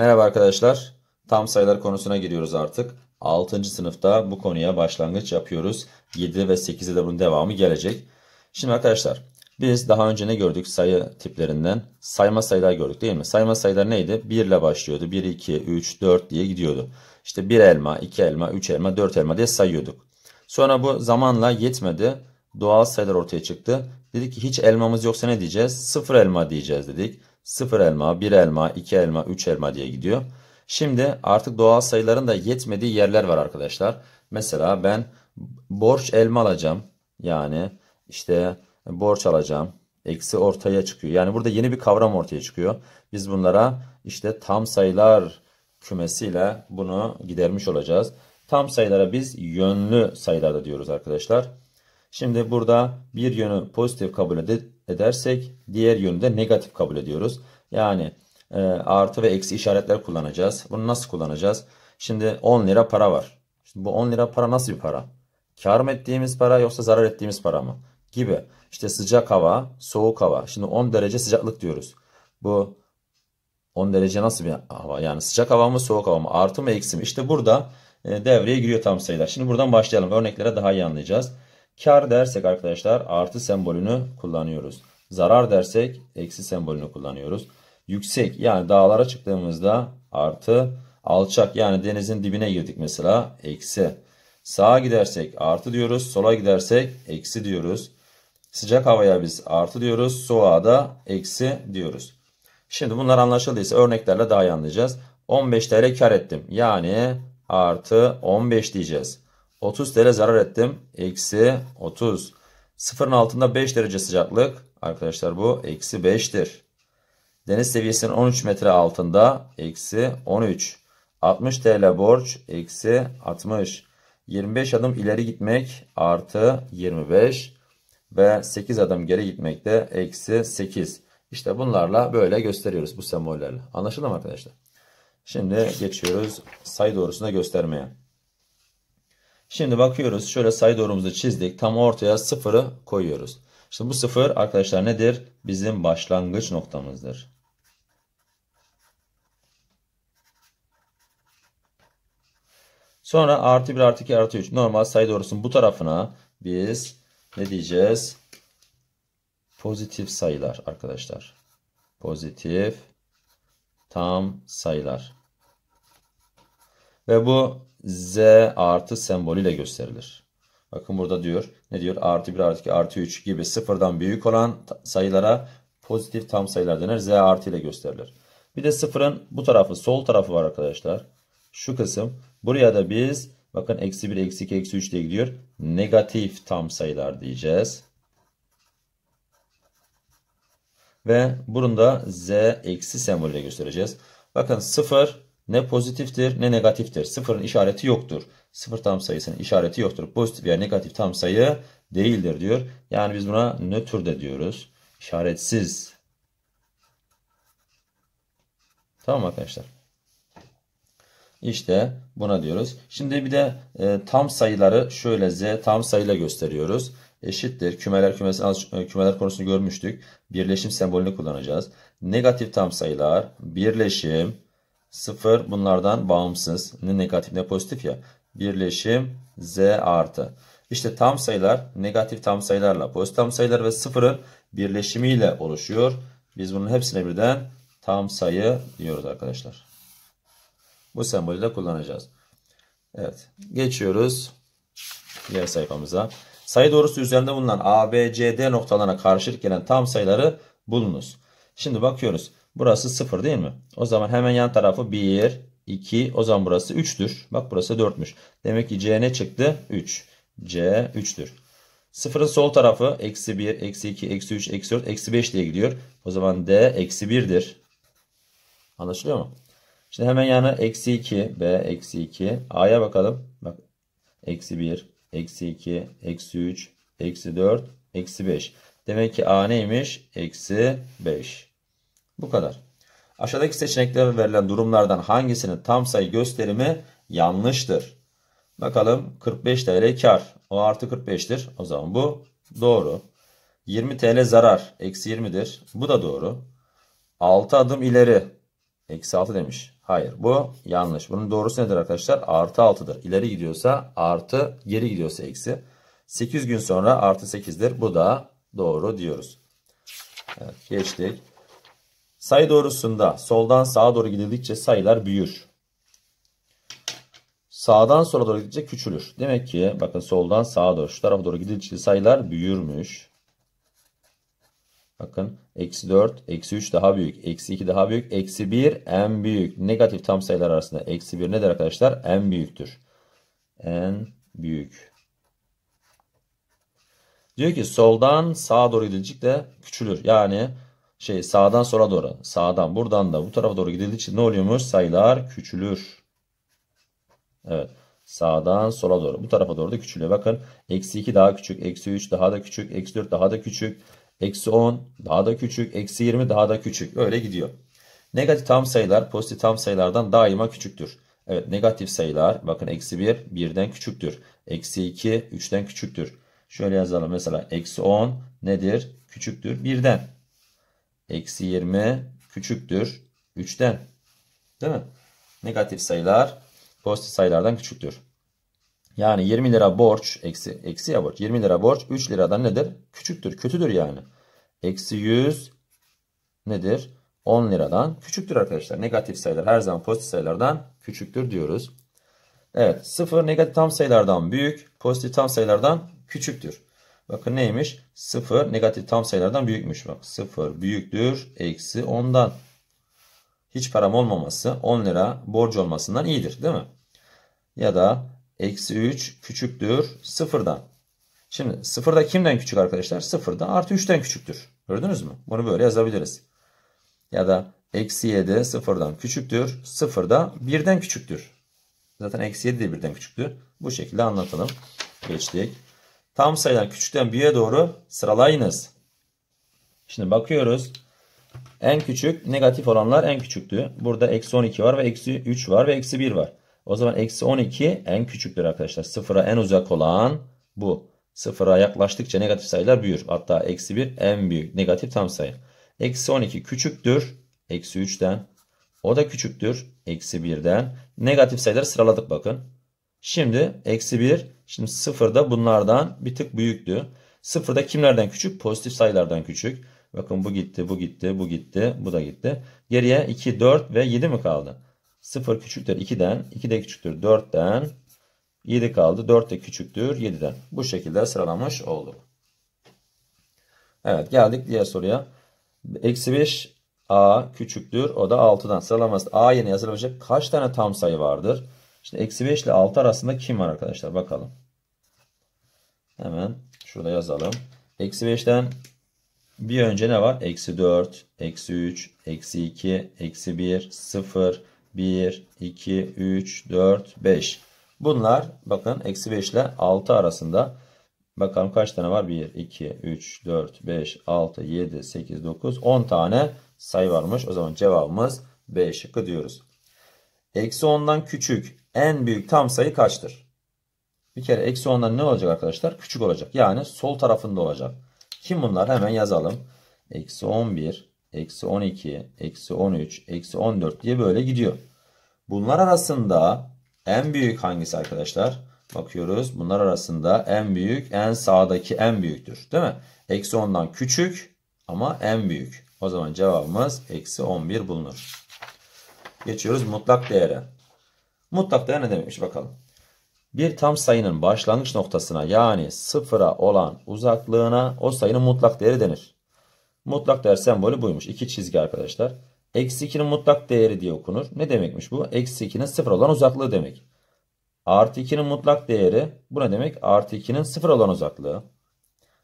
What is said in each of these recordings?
Merhaba arkadaşlar. Tam sayılar konusuna giriyoruz artık. 6. sınıfta bu konuya başlangıç yapıyoruz. 7 ve 8'de de bunun devamı gelecek. Şimdi arkadaşlar biz daha önce ne gördük sayı tiplerinden? Sayma sayılar gördük değil mi? Sayma sayılar neydi? 1 ile başlıyordu. 1, 2, 3, 4 diye gidiyordu. İşte 1 elma, 2 elma, 3 elma, 4 elma diye sayıyorduk. Sonra bu zamanla yetmedi. Doğal sayılar ortaya çıktı. Dedik ki hiç elmamız yoksa ne diyeceğiz? 0 elma diyeceğiz dedik. 0 elma, 1 elma, 2 elma, 3 elma diye gidiyor. Şimdi artık doğal sayıların da yetmediği yerler var arkadaşlar. Mesela ben borç elma alacağım. Yani işte borç alacağım. Eksi ortaya çıkıyor. Yani burada yeni bir kavram ortaya çıkıyor. Biz bunlara işte tam sayılar kümesiyle bunu gidermiş olacağız. Tam sayılara biz yönlü sayılar da diyoruz arkadaşlar. Şimdi burada bir yönü pozitif kabul edersek diğer yönü de negatif kabul ediyoruz. Yani e, artı ve eksi işaretler kullanacağız. Bunu nasıl kullanacağız? Şimdi 10 lira para var. Şimdi bu 10 lira para nasıl bir para? Kar mı ettiğimiz para yoksa zarar ettiğimiz para mı? Gibi. İşte sıcak hava, soğuk hava. Şimdi 10 derece sıcaklık diyoruz. Bu 10 derece nasıl bir hava? Yani sıcak hava mı, soğuk hava mı? Artı mı, eksi mi? İşte burada e, devreye giriyor tam sayılar. Şimdi buradan başlayalım. Örneklere daha iyi anlayacağız. Kar dersek arkadaşlar artı sembolünü kullanıyoruz. Zarar dersek eksi sembolünü kullanıyoruz. Yüksek yani dağlara çıktığımızda artı. Alçak yani denizin dibine girdik mesela eksi. Sağa gidersek artı diyoruz. Sola gidersek eksi diyoruz. Sıcak havaya biz artı diyoruz. Soğuğa da eksi diyoruz. Şimdi bunlar anlaşıldıysa örneklerle daha iyi anlayacağız. 15 TL kar ettim. Yani artı 15 diyeceğiz. 30 TL zarar ettim. Eksi 30. Sıfırın altında 5 derece sıcaklık. Arkadaşlar bu eksi 5'tir. Deniz seviyesinin 13 metre altında eksi 13. 60 TL borç eksi 60. 25 adım ileri gitmek artı 25 ve 8 adım geri gitmek de eksi 8. İşte bunlarla böyle gösteriyoruz bu sembollerle. Anlaşıldı mı arkadaşlar? Şimdi geçiyoruz sayı doğrusunda göstermeye. Şimdi bakıyoruz şöyle sayı doğrumuzu çizdik. Tam ortaya sıfırı koyuyoruz. İşte bu sıfır arkadaşlar nedir? Bizim başlangıç noktamızdır. Sonra artı 1 artı 2 artı 3 normal sayı doğrusunun bu tarafına biz ne diyeceğiz? Pozitif sayılar arkadaşlar. Pozitif tam sayılar. Ve bu z artı sembolüyle gösterilir. Bakın burada diyor ne diyor artı 1 artı 2 artı 3 gibi sıfırdan büyük olan sayılara pozitif tam sayılar denir. Z artı ile gösterilir. Bir de sıfırın bu tarafı sol tarafı var arkadaşlar. Şu kısım buraya da biz bakın eksi 1 eksi 2 eksi 3 diye gidiyor. Negatif tam sayılar diyeceğiz. Ve bunu da z eksi sembolüyle göstereceğiz. Bakın sıfır ne pozitiftir ne negatiftir. Sıfırın işareti yoktur. Sıfır tam sayısının işareti yoktur. Pozitif veya negatif tam sayı değildir diyor. Yani biz buna nötr de diyoruz. İşaretsiz. Tamam arkadaşlar. İşte buna diyoruz. Şimdi bir de e, tam sayıları şöyle z tam sayıyla gösteriyoruz. Eşittir. Kümeler kümesi e, kümeler konusunu görmüştük. Birleşim sembolünü kullanacağız. Negatif tam sayılar birleşim 0 bunlardan bağımsız. Ne negatif ne pozitif ya. Birleşim z artı. İşte tam sayılar negatif tam sayılarla pozitif tam sayılar ve sıfırın birleşimiyle oluşuyor. Biz bunun hepsine birden tam sayı diyoruz arkadaşlar. Bu sembolü de kullanacağız. Evet geçiyoruz diğer sayfamıza. Sayı doğrusu üzerinde bulunan A, B, C, D noktalarına karşılık gelen tam sayıları bulunuz. Şimdi bakıyoruz. Burası 0 değil mi? O zaman hemen yan tarafı 1, 2. O zaman burası 3'tür. Bak burası 4'müş. Demek ki C ne çıktı? 3. C 3'tür. Sıfırın sol tarafı eksi 1, eksi 2, eksi 3, eksi 4, eksi 5 diye gidiyor. O zaman D eksi 1'dir. Anlaşılıyor mu? Şimdi hemen yana eksi 2, B eksi 2. A'ya bakalım. Bak eksi 1, eksi 2, eksi 3, eksi 4, eksi 5. Demek ki A neymiş? Eksi 5. Bu kadar. Aşağıdaki seçeneklere verilen durumlardan hangisinin tam sayı gösterimi yanlıştır? Bakalım 45 TL kar. O artı 45'tir. O zaman bu doğru. 20 TL zarar. Eksi 20'dir. Bu da doğru. 6 adım ileri. Eksi 6 demiş. Hayır bu yanlış. Bunun doğrusu nedir arkadaşlar? Artı 6'dır. İleri gidiyorsa artı geri gidiyorsa eksi. 8 gün sonra artı 8'dir. Bu da doğru diyoruz. Evet, geçtik. Sayı doğrusunda soldan sağa doğru gidildikçe sayılar büyür. Sağdan sola doğru gidince küçülür. Demek ki bakın soldan sağa doğru şu tarafa doğru gidildikçe sayılar büyürmüş. Bakın eksi 4, eksi 3 daha büyük, eksi 2 daha büyük, eksi 1 en büyük. Negatif tam sayılar arasında eksi 1 nedir arkadaşlar? En büyüktür. En büyük. Diyor ki soldan sağa doğru gidince de küçülür. Yani şey sağdan sola doğru sağdan buradan da bu tarafa doğru gidildiği için ne oluyormuş? Sayılar küçülür. Evet. Sağdan sola doğru. Bu tarafa doğru da küçülüyor. Bakın. Eksi 2 daha küçük. Eksi 3 daha da küçük. Eksi 4 daha da küçük. Eksi 10 daha da küçük. Eksi 20 daha da küçük. Öyle gidiyor. Negatif tam sayılar pozitif tam sayılardan daima küçüktür. Evet negatif sayılar bakın eksi 1 birden küçüktür. Eksi 2 3'ten küçüktür. Şöyle yazalım mesela eksi 10 nedir? Küçüktür birden. Eksi 20 küçüktür 3'ten. Değil mi? Negatif sayılar pozitif sayılardan küçüktür. Yani 20 lira borç eksi, eksi ya borç 20 lira borç 3 liradan nedir? Küçüktür kötüdür yani. Eksi 100 nedir? 10 liradan küçüktür arkadaşlar. Negatif sayılar her zaman pozitif sayılardan küçüktür diyoruz. Evet 0 negatif tam sayılardan büyük pozitif tam sayılardan küçüktür. Bakın neymiş? 0 negatif tam sayılardan büyükmüş. Bak 0 büyüktür eksi 10'dan. Hiç param olmaması 10 lira borcu olmasından iyidir değil mi? Ya da eksi 3 küçüktür 0'dan. Şimdi 0 da kimden küçük arkadaşlar? 0 da artı 3'ten küçüktür. Gördünüz mü? Bunu böyle yazabiliriz. Ya da eksi 7 0'dan küçüktür. 0 da 1'den küçüktür. Zaten eksi 7 de 1'den küçüktür. Bu şekilde anlatalım. Geçtik tam sayılar küçükten büyüğe doğru sıralayınız. Şimdi bakıyoruz. En küçük negatif olanlar en küçüktü. Burada eksi 12 var ve eksi 3 var ve eksi 1 var. O zaman eksi 12 en küçüktür arkadaşlar. Sıfıra en uzak olan bu. Sıfıra yaklaştıkça negatif sayılar büyür. Hatta eksi 1 en büyük negatif tam sayı. Eksi 12 küçüktür. Eksi 3'ten. O da küçüktür. Eksi 1'den. Negatif sayıları sıraladık bakın. Şimdi eksi 1 Şimdi sıfırda bunlardan bir tık büyüktü. Sıfırda kimlerden küçük? Pozitif sayılardan küçük. Bakın bu gitti, bu gitti, bu gitti, bu da gitti. Geriye 2, 4 ve 7 mi kaldı? 0 küçüktür 2'den, 2 de küçüktür 4'ten, 7 kaldı. 4 de küçüktür 7'den. Bu şekilde sıralamış olduk. Evet geldik diğer soruya. Eksi 5 A küçüktür. O da 6'dan. Sıralaması A yerine yazılabilecek kaç tane tam sayı vardır? Şimdi eksi 5 ile 6 arasında kim var arkadaşlar? Bakalım. Hemen şurada yazalım. Eksi 5'ten bir önce ne var? Eksi 4, eksi 3, eksi 2, eksi 1, 0, 1, 2, 3, 4, 5. Bunlar bakın eksi 5 ile 6 arasında. Bakalım kaç tane var? 1, 2, 3, 4, 5, 6, 7, 8, 9, 10 tane sayı varmış. O zaman cevabımız B şıkkı diyoruz. Eksi 10'dan küçük en büyük tam sayı kaçtır? Bir kere eksi 10'dan ne olacak arkadaşlar? Küçük olacak. Yani sol tarafında olacak. Kim bunlar? Hemen yazalım. Eksi 11, eksi 12, eksi 13, eksi 14 diye böyle gidiyor. Bunlar arasında en büyük hangisi arkadaşlar? Bakıyoruz. Bunlar arasında en büyük, en sağdaki en büyüktür. Değil mi? Eksi 10'dan küçük ama en büyük. O zaman cevabımız eksi 11 bulunur. Geçiyoruz mutlak değere. Mutlak değer ne demekmiş bakalım. Bir tam sayının başlangıç noktasına yani sıfıra olan uzaklığına o sayının mutlak değeri denir. Mutlak değer sembolü buymuş. İki çizgi arkadaşlar. Eksi 2'nin mutlak değeri diye okunur. Ne demekmiş bu? Eksi 2'nin sıfır olan uzaklığı demek. Artı 2'nin mutlak değeri bu ne demek? Artı 2'nin sıfır olan uzaklığı.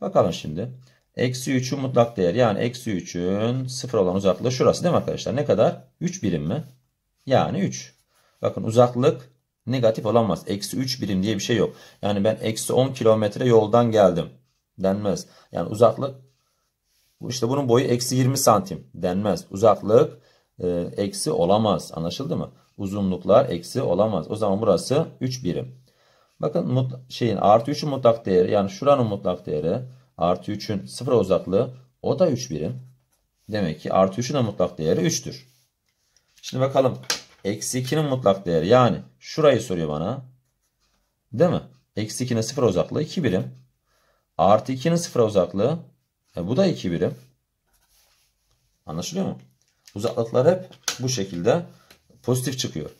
Bakalım şimdi. Eksi 3'ün mutlak değeri yani eksi 3'ün sıfır olan uzaklığı şurası değil mi arkadaşlar? Ne kadar? 3 birim mi? Yani 3. Bakın uzaklık negatif olamaz. Eksi 3 birim diye bir şey yok. Yani ben eksi 10 kilometre yoldan geldim denmez. Yani uzaklık işte bunun boyu eksi 20 santim denmez. Uzaklık e, eksi olamaz. Anlaşıldı mı? Uzunluklar eksi olamaz. O zaman burası 3 birim. Bakın şeyin artı 3'ün mutlak değeri yani şuranın mutlak değeri artı 3'ün sıfır uzaklığı o da 3 birim. Demek ki artı 3'ün de mutlak değeri 3'tür. Şimdi bakalım Eksi 2'nin mutlak değeri. Yani şurayı soruyor bana. Değil mi? Eksi 2'nin sıfır uzaklığı 2 birim. Artı 2'nin sıfır uzaklığı. E, bu da 2 birim. Anlaşılıyor mu? Uzaklıklar hep bu şekilde pozitif çıkıyor.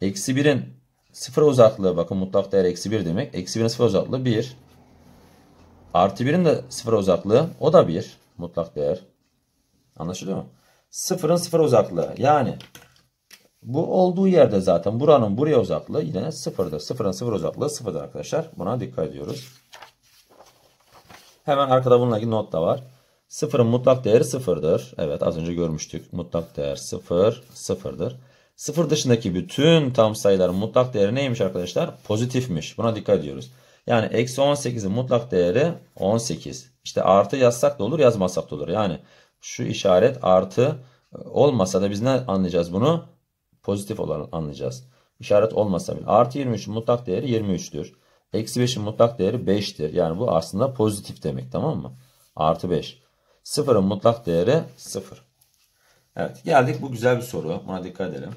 Eksi 1'in sıfır uzaklığı bakın mutlak değer eksi 1 demek. Eksi 1'in sıfır uzaklığı 1. Artı 1'in de sıfır uzaklığı o da 1 mutlak değer. Anlaşılıyor mu? Sıfırın sıfır uzaklığı yani bu olduğu yerde zaten buranın buraya uzaklığı yine sıfırdır. Sıfırın sıfır uzaklığı sıfırdır arkadaşlar. Buna dikkat ediyoruz. Hemen arkada bununla ilgili not da var. Sıfırın mutlak değeri sıfırdır. Evet az önce görmüştük. Mutlak değer sıfır, sıfırdır. Sıfır dışındaki bütün tam sayıların mutlak değeri neymiş arkadaşlar? Pozitifmiş. Buna dikkat ediyoruz. Yani eksi 18'in mutlak değeri 18. İşte artı yazsak da olur yazmasak da olur. Yani şu işaret artı olmasa da biz ne anlayacağız bunu? Pozitif olarak anlayacağız. İşaret olmasa bile. Artı 23'ün mutlak değeri 23'tür. Eksi 5'in mutlak değeri 5'tir. Yani bu aslında pozitif demek tamam mı? Artı 5. 0'ın mutlak değeri 0. Evet geldik bu güzel bir soru. Buna dikkat edelim.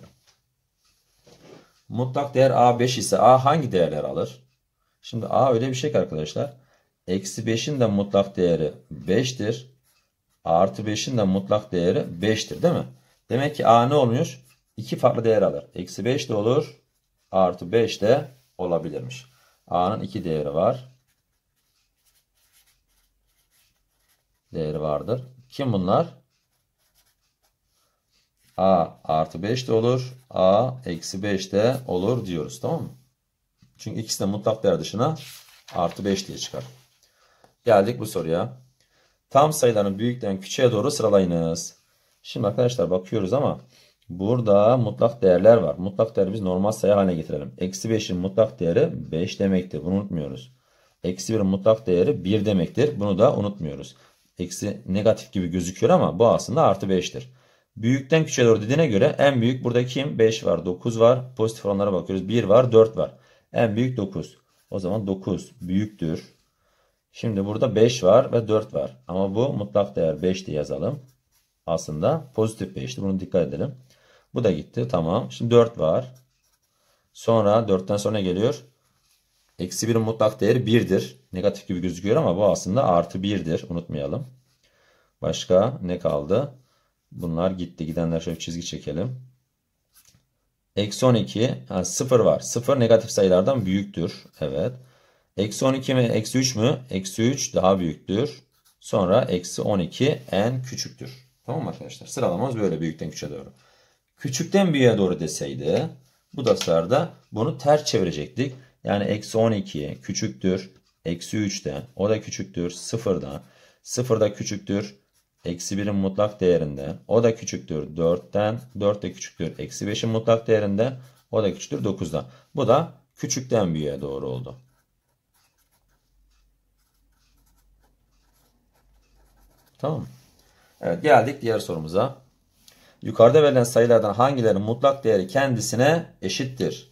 Mutlak değer A 5 ise A hangi değerler alır? Şimdi A öyle bir şey ki arkadaşlar. Eksi 5'in de mutlak değeri 5'tir. Artı 5'in de mutlak değeri 5'tir değil mi? Demek ki A ne olmuş? iki farklı değer alır. Eksi 5 de olur. Artı 5 de olabilirmiş. A'nın iki değeri var. Değeri vardır. Kim bunlar? A artı 5 de olur. A eksi 5 de olur diyoruz. Tamam mı? Çünkü ikisi de mutlak değer dışına artı 5 diye çıkar. Geldik bu soruya. Tam sayıların büyükten küçüğe doğru sıralayınız. Şimdi arkadaşlar bakıyoruz ama Burada mutlak değerler var. Mutlak değeri biz normal sayı haline getirelim. Eksi 5'in mutlak değeri 5 demektir. Bunu unutmuyoruz. Eksi 1'in mutlak değeri 1 demektir. Bunu da unutmuyoruz. Eksi negatif gibi gözüküyor ama bu aslında artı 5'tir. Büyükten küçüğe doğru dediğine göre en büyük burada kim? 5 var, 9 var. Pozitif olanlara bakıyoruz. 1 var, 4 var. En büyük 9. O zaman 9 büyüktür. Şimdi burada 5 var ve 4 var. Ama bu mutlak değer 5 diye yazalım. Aslında pozitif 5'ti. Bunu dikkat edelim. Bu da gitti. Tamam. Şimdi 4 var. Sonra 4'ten sonra geliyor. Eksi 1'in mutlak değeri 1'dir. Negatif gibi gözüküyor ama bu aslında artı 1'dir. Unutmayalım. Başka ne kaldı? Bunlar gitti. Gidenler şöyle çizgi çekelim. Eksi 12. Ha, 0 var. 0 negatif sayılardan büyüktür. Evet. Eksi 12 mi? Eksi 3 mü? Eksi 3 daha büyüktür. Sonra eksi 12 en küçüktür. Tamam mı arkadaşlar? Sıralamamız böyle büyükten küçüğe doğru küçükten büyüğe doğru deseydi bu da sırada bunu ters çevirecektik. Yani eksi 12 küçüktür. Eksi 3'te o da küçüktür. 0'da. 0'da küçüktür. Eksi 1'in mutlak değerinde. O da küçüktür 4'ten. 4 de küçüktür. Eksi 5'in mutlak değerinde. O da küçüktür 9'dan. Bu da küçükten büyüğe doğru oldu. Tamam. Evet geldik diğer sorumuza. Yukarıda verilen sayılardan hangilerin mutlak değeri kendisine eşittir?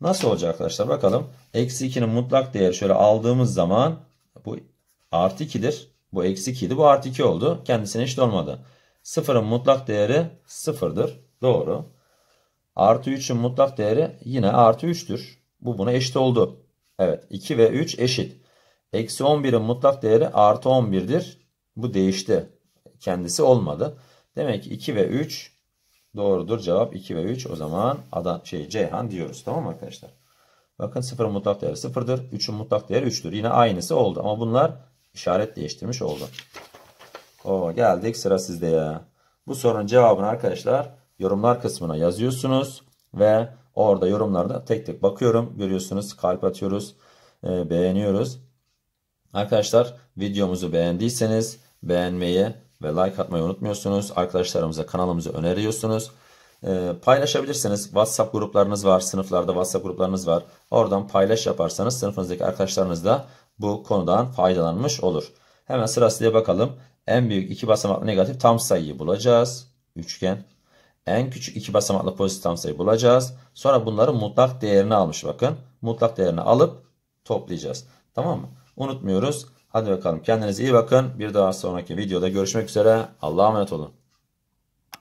Nasıl olacak arkadaşlar? Bakalım. Eksi 2'nin mutlak değeri şöyle aldığımız zaman bu artı 2'dir. Bu eksi 2 Bu artı 2 oldu. Kendisine eşit olmadı. 0'ın mutlak değeri 0'dır. Doğru. Artı 3'ün mutlak değeri yine artı 3'tür. Bu buna eşit oldu. Evet 2 ve 3 eşit. Eksi 11'in mutlak değeri artı 11'dir. Bu değişti. Kendisi olmadı. Demek ki 2 ve 3 doğrudur. Cevap 2 ve 3. O zaman adam, şey, Ceyhan diyoruz. Tamam mı arkadaşlar? Bakın 0'ın mutlak değeri 0'dır. 3'ün mutlak değeri 3'tür. Yine aynısı oldu. Ama bunlar işaret değiştirmiş oldu. O geldik sıra sizde ya. Bu sorunun cevabını arkadaşlar yorumlar kısmına yazıyorsunuz. Ve orada yorumlarda tek tek bakıyorum. Görüyorsunuz kalp atıyoruz. E, beğeniyoruz. Arkadaşlar videomuzu beğendiyseniz beğenmeyi ve like atmayı unutmuyorsunuz. Arkadaşlarımıza kanalımızı öneriyorsunuz. E, paylaşabilirsiniz. WhatsApp gruplarınız var. Sınıflarda WhatsApp gruplarınız var. Oradan paylaş yaparsanız sınıfınızdaki arkadaşlarınız da bu konudan faydalanmış olur. Hemen sırasıyla bakalım. En büyük iki basamaklı negatif tam sayıyı bulacağız. Üçgen. En küçük iki basamaklı pozitif tam sayı bulacağız. Sonra bunları mutlak değerini almış bakın. Mutlak değerini alıp toplayacağız. Tamam mı? Unutmuyoruz. Hadi bakalım kendinize iyi bakın. Bir daha sonraki videoda görüşmek üzere. Allah'a emanet olun.